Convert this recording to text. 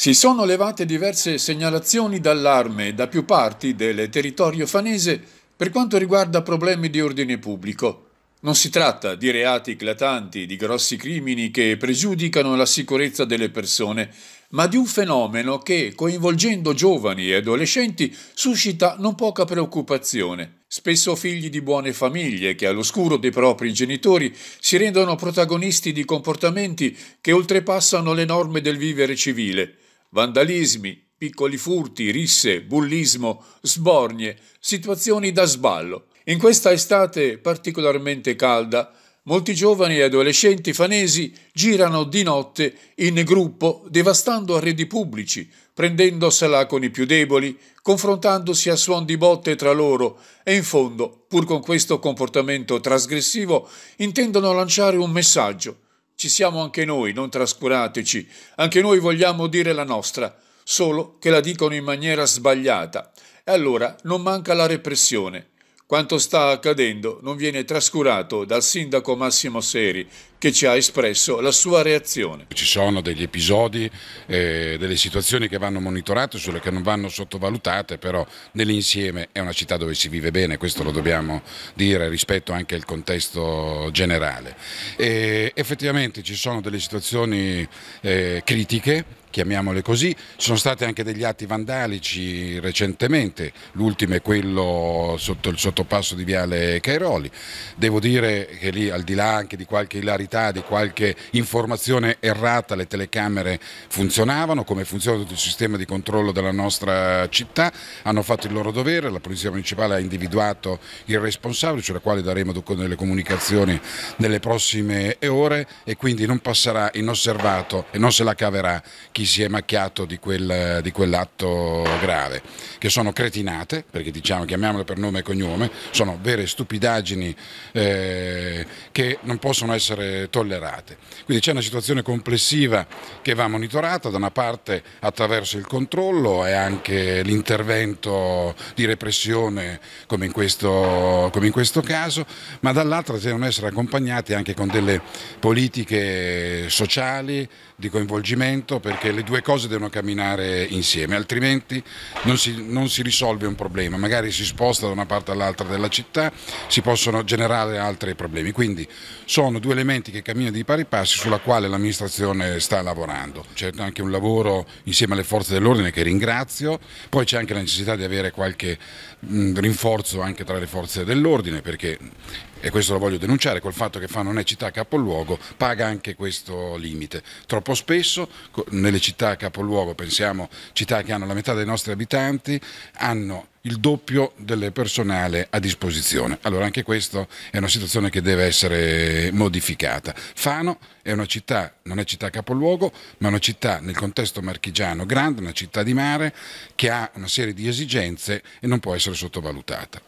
Si sono levate diverse segnalazioni d'allarme da più parti del territorio fanese per quanto riguarda problemi di ordine pubblico. Non si tratta di reati eclatanti, di grossi crimini che pregiudicano la sicurezza delle persone, ma di un fenomeno che, coinvolgendo giovani e adolescenti, suscita non poca preoccupazione. Spesso figli di buone famiglie che all'oscuro dei propri genitori si rendono protagonisti di comportamenti che oltrepassano le norme del vivere civile vandalismi, piccoli furti, risse, bullismo, sbornie, situazioni da sballo. In questa estate particolarmente calda, molti giovani e adolescenti fanesi girano di notte in gruppo devastando arredi pubblici, prendendosela con i più deboli, confrontandosi a suon di botte tra loro e in fondo, pur con questo comportamento trasgressivo, intendono lanciare un messaggio – ci siamo anche noi, non trascurateci, anche noi vogliamo dire la nostra, solo che la dicono in maniera sbagliata. E allora non manca la repressione. Quanto sta accadendo non viene trascurato dal sindaco Massimo Seri che ci ha espresso la sua reazione. Ci sono degli episodi, eh, delle situazioni che vanno monitorate, sulle che non vanno sottovalutate, però nell'insieme è una città dove si vive bene, questo lo dobbiamo dire rispetto anche al contesto generale. E effettivamente ci sono delle situazioni eh, critiche chiamiamole così. Ci sono stati anche degli atti vandalici recentemente, l'ultimo è quello sotto il sottopasso di Viale Cairoli. Devo dire che lì, al di là anche di qualche hilarità, di qualche informazione errata, le telecamere funzionavano, come funziona tutto il sistema di controllo della nostra città, hanno fatto il loro dovere, la Polizia Municipale ha individuato il responsabile, sulla quale daremo delle comunicazioni nelle prossime ore e quindi non passerà inosservato e non se la caverà chi si è macchiato di, quel, di quell'atto grave, che sono cretinate, perché diciamo, chiamiamole per nome e cognome, sono vere stupidaggini eh, che non possono essere tollerate. Quindi c'è una situazione complessiva che va monitorata da una parte attraverso il controllo e anche l'intervento di repressione come in questo, come in questo caso, ma dall'altra devono essere accompagnati anche con delle politiche sociali di coinvolgimento perché che le due cose devono camminare insieme, altrimenti non si, non si risolve un problema, magari si sposta da una parte all'altra della città, si possono generare altri problemi. Quindi sono due elementi che camminano di pari passi sulla quale l'amministrazione sta lavorando. C'è anche un lavoro insieme alle forze dell'ordine che ringrazio, poi c'è anche la necessità di avere qualche mh, mm, rinforzo anche tra le forze dell'ordine perché e questo lo voglio denunciare, col fatto che Fa non è città capoluogo, paga anche questo limite. Troppo spesso nelle città capoluogo, pensiamo città che hanno la metà dei nostri abitanti, hanno il doppio del personale a disposizione. Allora anche questa è una situazione che deve essere modificata. Fano è una città, non è città capoluogo, ma una città nel contesto marchigiano grande, una città di mare che ha una serie di esigenze e non può essere sottovalutata.